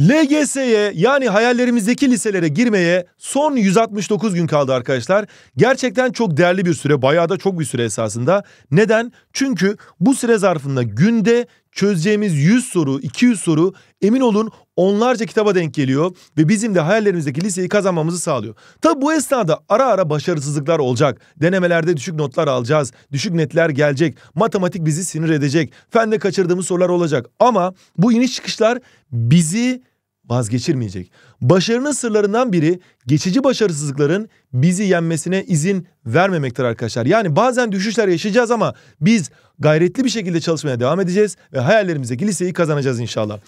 LGS'ye yani hayallerimizdeki liselere girmeye son 169 gün kaldı arkadaşlar. Gerçekten çok değerli bir süre, bayağı da çok bir süre esasında. Neden? Çünkü bu süre zarfında günde çözeceğimiz 100 soru, 200 soru emin olun onlarca kitaba denk geliyor ve bizim de hayallerimizdeki liseyi kazanmamızı sağlıyor. Tabi bu esnada ara ara başarısızlıklar olacak. Denemelerde düşük notlar alacağız. Düşük netler gelecek. Matematik bizi sinir edecek. Fende kaçırdığımız sorular olacak. Ama bu iniş çıkışlar bizi vazgeçirmeyecek. Başarının sırlarından biri geçici başarısızlıkların bizi yenmesine izin vermemektir arkadaşlar. Yani bazen düşüşler yaşayacağız ama biz gayretli bir şekilde çalışmaya devam edeceğiz ve hayallerimizdeki liseyi kazanacağız inşallah.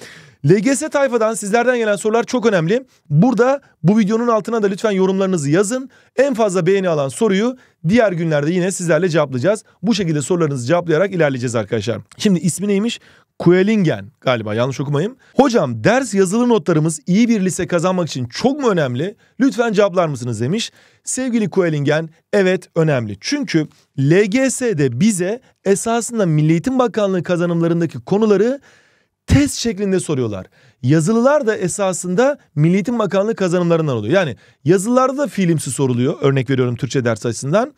LGS tayfadan sizlerden gelen sorular çok önemli. Burada bu videonun altına da lütfen yorumlarınızı yazın. En fazla beğeni alan soruyu diğer günlerde yine sizlerle cevaplayacağız. Bu şekilde sorularınızı cevaplayarak ilerleyeceğiz arkadaşlar. Şimdi ismi neymiş? Kuelingen galiba yanlış okumayayım. Hocam ders yazılı notlarımız iyi bir lise kazanmak için çok mu önemli? Lütfen cevaplar mısınız demiş. Sevgili Kuelingen evet önemli. Çünkü LGS'de bize esasında Milli Eğitim Bakanlığı kazanımlarındaki konuları test şeklinde soruyorlar. Yazılılar da esasında Milli Eğitim Bakanlığı kazanımlarından oluyor. Yani yazılılarda da fiilimsi soruluyor. Örnek veriyorum Türkçe ders açısından.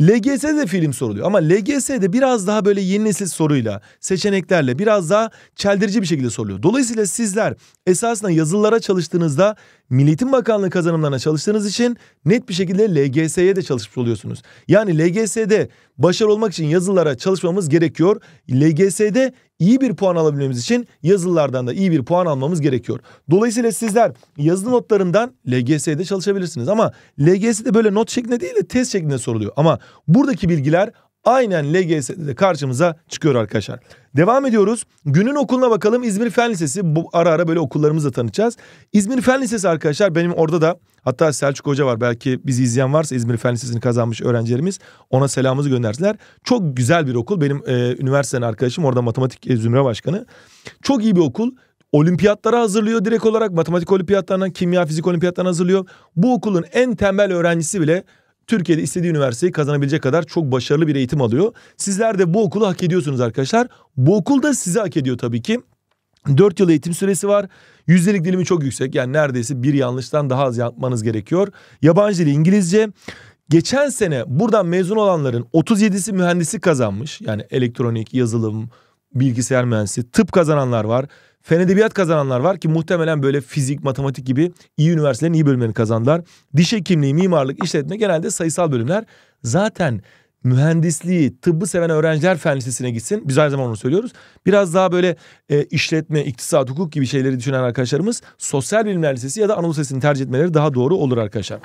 LGS'de de film soruluyor ama LGS'de biraz daha böyle yeni nesil soruyla, seçeneklerle biraz daha çeldirici bir şekilde soruluyor. Dolayısıyla sizler esasında yazılılara çalıştığınızda Milli Eğitim Bakanlığı kazanımlarına çalıştığınız için net bir şekilde LGS'ye de çalışmış oluyorsunuz. Yani LGS'de başarılı olmak için yazılılara çalışmamız gerekiyor. LGS'de iyi bir puan alabilmemiz için yazılılardan da iyi bir puan almamız almamız gerekiyor. Dolayısıyla sizler yazılı notlarından LGS'de çalışabilirsiniz ama LGS'de böyle not şeklinde değil de test şeklinde soruluyor. Ama buradaki bilgiler aynen LGS'de de karşımıza çıkıyor arkadaşlar. Devam ediyoruz. Günün okuluna bakalım İzmir Fen Lisesi. Bu ara ara böyle okullarımızla da tanıtacağız. İzmir Fen Lisesi arkadaşlar benim orada da hatta Selçuk Hoca var. Belki bizi izleyen varsa İzmir Fen Lisesi'ni kazanmış öğrencilerimiz ona selamımızı göndersinler. Çok güzel bir okul. Benim e, üniversiteden arkadaşım orada matematik e, zümre başkanı. Çok iyi bir okul olimpiyatlara hazırlıyor direkt olarak. Matematik olimpiyatlarına, kimya, fizik olimpiyatlarına hazırlıyor. Bu okulun en tembel öğrencisi bile Türkiye'de istediği üniversiteyi kazanabilecek kadar çok başarılı bir eğitim alıyor. Sizler de bu okulu hak ediyorsunuz arkadaşlar. Bu okul da sizi hak ediyor tabii ki. 4 yıl eğitim süresi var. Yüzdelik dilimi çok yüksek. Yani neredeyse bir yanlıştan daha az yapmanız gerekiyor. Yabancı dili İngilizce. Geçen sene buradan mezun olanların 37'si mühendisi kazanmış. Yani elektronik, yazılım, bilgisayar mühendisi, tıp kazananlar var. Fen edebiyat kazananlar var ki muhtemelen böyle fizik, matematik gibi iyi üniversitelerin iyi bölümlerini kazandılar. Diş hekimliği, mimarlık, işletme genelde sayısal bölümler. Zaten mühendisliği, tıbbı seven öğrenciler fen lisesine gitsin. Biz her zaman onu söylüyoruz. Biraz daha böyle e, işletme, iktisat, hukuk gibi şeyleri düşünen arkadaşlarımız sosyal bilimler lisesi ya da Anadolu Lisesi'ni tercih etmeleri daha doğru olur arkadaşlar.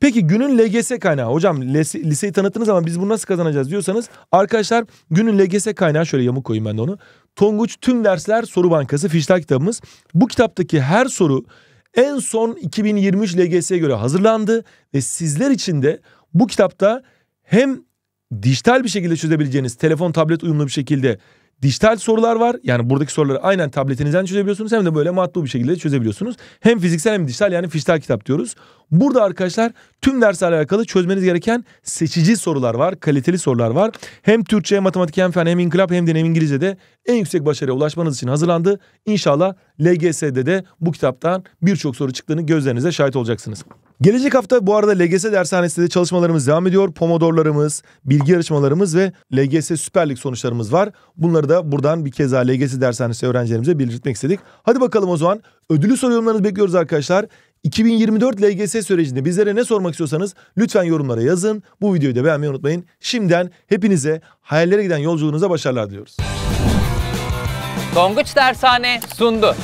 Peki günün LGS kaynağı. Hocam lise, liseyi tanıttınız ama biz bunu nasıl kazanacağız diyorsanız arkadaşlar günün LGS kaynağı şöyle yamuk koyayım ben de onu. Tonguç Tüm Dersler Soru Bankası fişler kitabımız. Bu kitaptaki her soru en son 2023 LGS'ye göre hazırlandı ve sizler için de bu kitapta hem dijital bir şekilde çözebileceğiniz telefon tablet uyumlu bir şekilde dijital sorular var. Yani buradaki soruları aynen tabletinizden çözebiliyorsunuz hem de böyle matbu bir şekilde çözebiliyorsunuz. Hem fiziksel hem dijital yani fiştel kitap diyoruz. Burada arkadaşlar tüm derslerle alakalı çözmeniz gereken seçici sorular var, kaliteli sorular var. Hem Türkçe, hem matematik, hem fen, hem inkılap hem de hem İngilizce'de en yüksek başarıya ulaşmanız için hazırlandı. İnşallah LGS'de de bu kitaptan birçok soru çıktığını gözlerinize şahit olacaksınız. Gelecek hafta bu arada LGS dershanesinde de çalışmalarımız devam ediyor. Pomodorlarımız, bilgi yarışmalarımız ve LGS Süper Lig sonuçlarımız var. Bunları da buradan bir kez daha LGS dershanesi öğrencilerimize belirtmek istedik. Hadi bakalım o zaman ödülü soru yorumlarınızı bekliyoruz arkadaşlar. 2024 LGS sürecinde bizlere ne sormak istiyorsanız lütfen yorumlara yazın. Bu videoyu da beğenmeyi unutmayın. Şimdiden hepinize hayallere giden yolculuğunuza başarılar diliyoruz. Tonguç Dershane sundu.